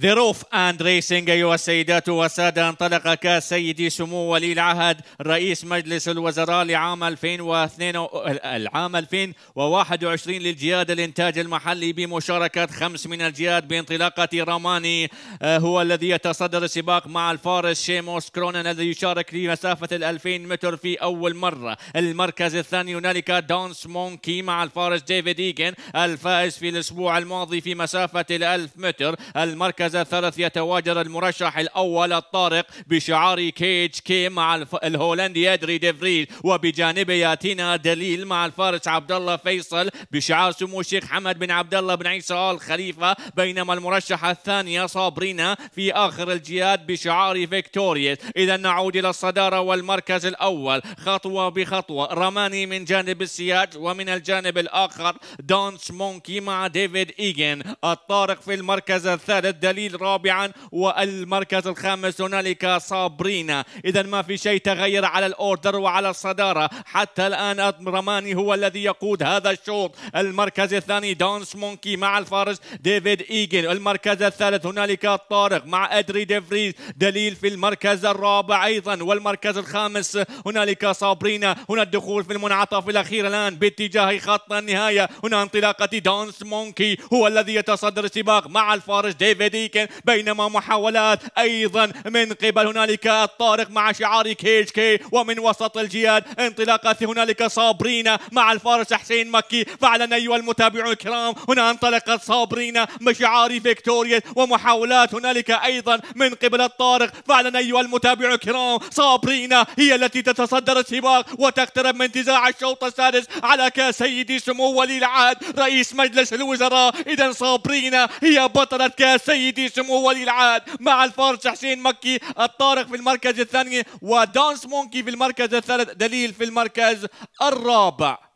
ذروف اند ريسنج ايها السيدات والساده انطلق كاس سيدي سمو ولي العهد رئيس مجلس الوزراء لعام 2002 العام 2021 للجياد الانتاج المحلي بمشاركه خمس من الجياد بانطلاقه راماني آه، هو الذي يتصدر السباق مع الفارس شيموس كرونن الذي يشارك لمسافه ال 2000 متر في اول مره المركز الثاني هنالك دونس مونكي مع الفارس ديفيد ايجن الفائز في الاسبوع الماضي في مسافه ال 1000 متر المركز المركز الثالث يتواجد المرشح الأول الطارق بشعار كيج كي مع الهولندي أدري ديفريل وبجانبه ياتينا دليل مع الفارس عبد الله فيصل بشعار سمو الشيخ حمد بن عبد الله بن عيسى آل خليفة بينما المرشحة الثانية صابرينا في آخر الجياد بشعار فيكتوريوس إذا نعود إلى الصدارة والمركز الأول خطوة بخطوة رماني من جانب السياج ومن الجانب الآخر دانس مونكي مع ديفيد إيجن الطارق في المركز الثالث دليل الخليل رابعا والمركز الخامس هنالك صابرينا إذا ما في شيء تغير على الأوردر وعلى الصدارة حتى الآن رماني هو الذي يقود هذا الشوط المركز الثاني دانس مونكي مع الفارس ديفيد ايجل المركز الثالث هنالك طارق مع أدري ديفريز دليل في المركز الرابع أيضا والمركز الخامس هنالك صابرينا هنا الدخول في المنعطف الأخير الآن باتجاه خط النهاية هنا انطلاقة دانس مونكي هو الذي يتصدر السباق مع الفارس ديفيد صديق بينما محاولات أيضا من قبل هنالك الطارق مع شعار كيج كي ومن وسط الجياد انطلاقات هنالك صابرينا مع الفارس حسين مكي فعلا أيها المتابعون الكرام هنا انطلقت صابرينا بشعار فيكتوريا ومحاولات هنالك أيضا من قبل الطارق فعلا أيها المتابعون الكرام صابرينا هي التي تتصدر السباق وتقترب من انتزاع الشوط السادس على كاس سيدي سمو ولي العهد رئيس مجلس الوزراء إذا صابرينا هي بطلة كاس سيدي سيدي شمو ولي العهد مع الفارس حسين مكي الطارق في المركز الثاني ودانس مونكي في المركز الثالث دليل في المركز الرابع